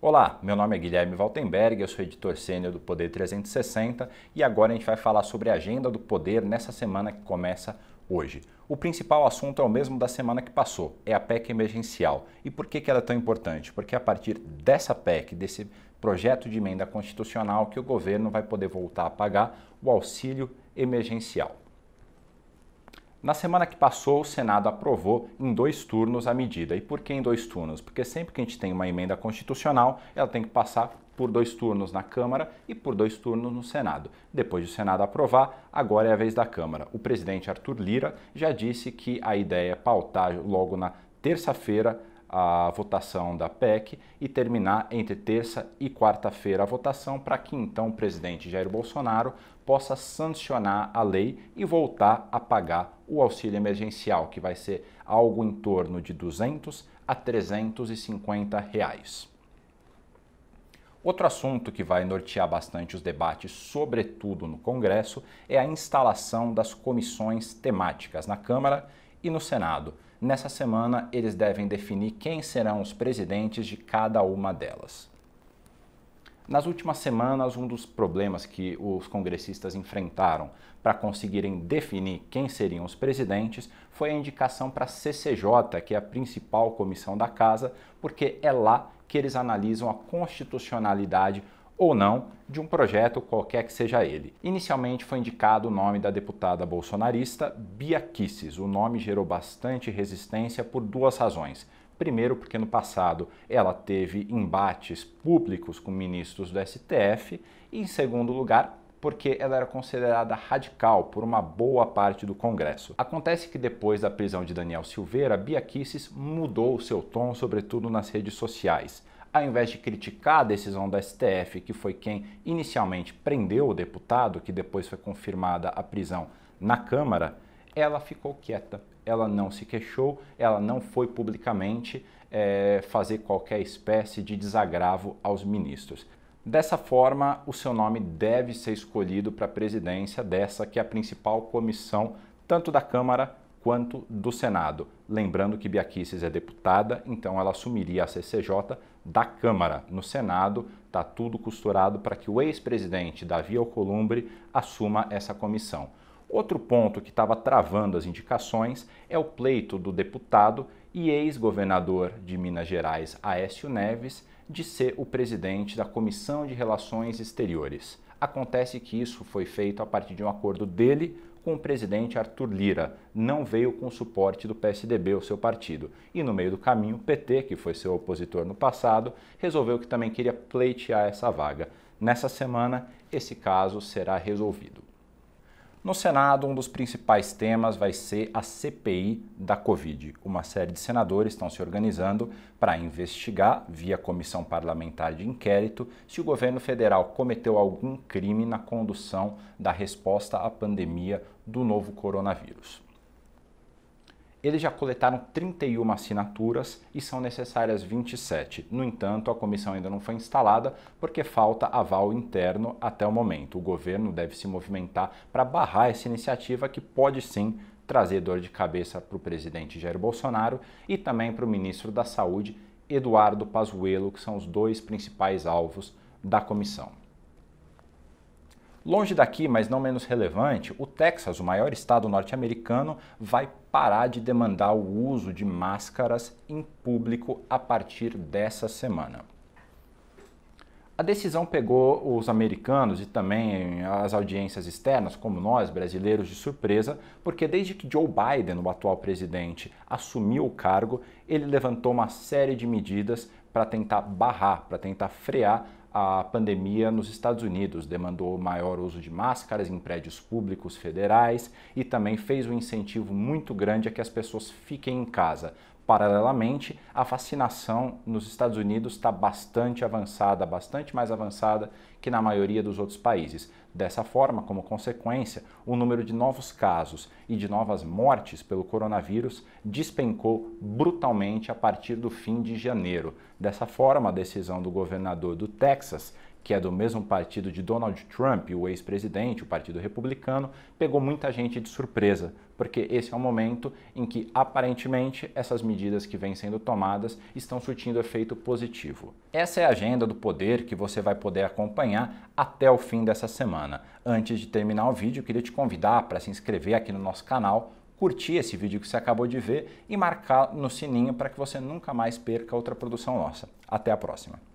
Olá, meu nome é Guilherme Valtenberg, eu sou editor sênior do Poder 360 e agora a gente vai falar sobre a agenda do poder nessa semana que começa hoje. O principal assunto é o mesmo da semana que passou, é a PEC emergencial. E por que, que ela é tão importante? Porque é a partir dessa PEC, desse projeto de emenda constitucional, que o governo vai poder voltar a pagar o auxílio emergencial. Na semana que passou, o Senado aprovou em dois turnos a medida. E por que em dois turnos? Porque sempre que a gente tem uma emenda constitucional, ela tem que passar por dois turnos na Câmara e por dois turnos no Senado. Depois do Senado aprovar, agora é a vez da Câmara. O presidente Arthur Lira já disse que a ideia é pautar logo na terça-feira a votação da PEC e terminar entre terça e quarta-feira a votação para que então o presidente Jair Bolsonaro possa sancionar a lei e voltar a pagar o auxílio emergencial, que vai ser algo em torno de 200 a 350 reais. Outro assunto que vai nortear bastante os debates, sobretudo no Congresso, é a instalação das comissões temáticas na Câmara e no Senado. Nessa semana, eles devem definir quem serão os presidentes de cada uma delas. Nas últimas semanas, um dos problemas que os congressistas enfrentaram para conseguirem definir quem seriam os presidentes foi a indicação para a CCJ, que é a principal comissão da casa, porque é lá que eles analisam a constitucionalidade ou não de um projeto qualquer que seja ele. Inicialmente foi indicado o nome da deputada bolsonarista Bia Kicis. O nome gerou bastante resistência por duas razões. Primeiro, porque no passado ela teve embates públicos com ministros do STF, e em segundo lugar, porque ela era considerada radical por uma boa parte do Congresso. Acontece que depois da prisão de Daniel Silveira, Bia Kicis mudou seu tom, sobretudo nas redes sociais ao invés de criticar a decisão do STF, que foi quem inicialmente prendeu o deputado, que depois foi confirmada a prisão na Câmara, ela ficou quieta, ela não se queixou, ela não foi publicamente é, fazer qualquer espécie de desagravo aos ministros. Dessa forma, o seu nome deve ser escolhido para a presidência dessa que é a principal comissão, tanto da Câmara quanto do Senado. Lembrando que Bia é deputada, então ela assumiria a CCJ da Câmara. No Senado, está tudo costurado para que o ex-presidente Davi Alcolumbre assuma essa comissão. Outro ponto que estava travando as indicações é o pleito do deputado e ex-governador de Minas Gerais, Aécio Neves, de ser o presidente da Comissão de Relações Exteriores. Acontece que isso foi feito a partir de um acordo dele com o presidente Arthur Lira. Não veio com o suporte do PSDB, o seu partido. E no meio do caminho, o PT, que foi seu opositor no passado, resolveu que também queria pleitear essa vaga. Nessa semana, esse caso será resolvido. No Senado, um dos principais temas vai ser a CPI da Covid. Uma série de senadores estão se organizando para investigar, via comissão parlamentar de inquérito, se o governo federal cometeu algum crime na condução da resposta à pandemia do novo coronavírus. Eles já coletaram 31 assinaturas e são necessárias 27. No entanto, a comissão ainda não foi instalada porque falta aval interno até o momento. O governo deve se movimentar para barrar essa iniciativa que pode sim trazer dor de cabeça para o presidente Jair Bolsonaro e também para o ministro da Saúde, Eduardo Pazuello, que são os dois principais alvos da comissão. Longe daqui, mas não menos relevante, o Texas, o maior estado norte-americano, vai parar de demandar o uso de máscaras em público a partir dessa semana. A decisão pegou os americanos e também as audiências externas, como nós, brasileiros, de surpresa, porque desde que Joe Biden, o atual presidente, assumiu o cargo, ele levantou uma série de medidas para tentar barrar, para tentar frear a pandemia nos Estados Unidos demandou maior uso de máscaras em prédios públicos federais e também fez um incentivo muito grande a que as pessoas fiquem em casa Paralelamente, a vacinação nos Estados Unidos está bastante avançada, bastante mais avançada que na maioria dos outros países. Dessa forma, como consequência, o número de novos casos e de novas mortes pelo coronavírus despencou brutalmente a partir do fim de janeiro. Dessa forma, a decisão do governador do Texas que é do mesmo partido de Donald Trump, o ex-presidente, o Partido Republicano, pegou muita gente de surpresa, porque esse é o momento em que aparentemente essas medidas que vêm sendo tomadas estão surtindo efeito positivo. Essa é a agenda do poder que você vai poder acompanhar até o fim dessa semana. Antes de terminar o vídeo, queria te convidar para se inscrever aqui no nosso canal curtir esse vídeo que você acabou de ver e marcar no sininho para que você nunca mais perca outra produção nossa. Até a próxima!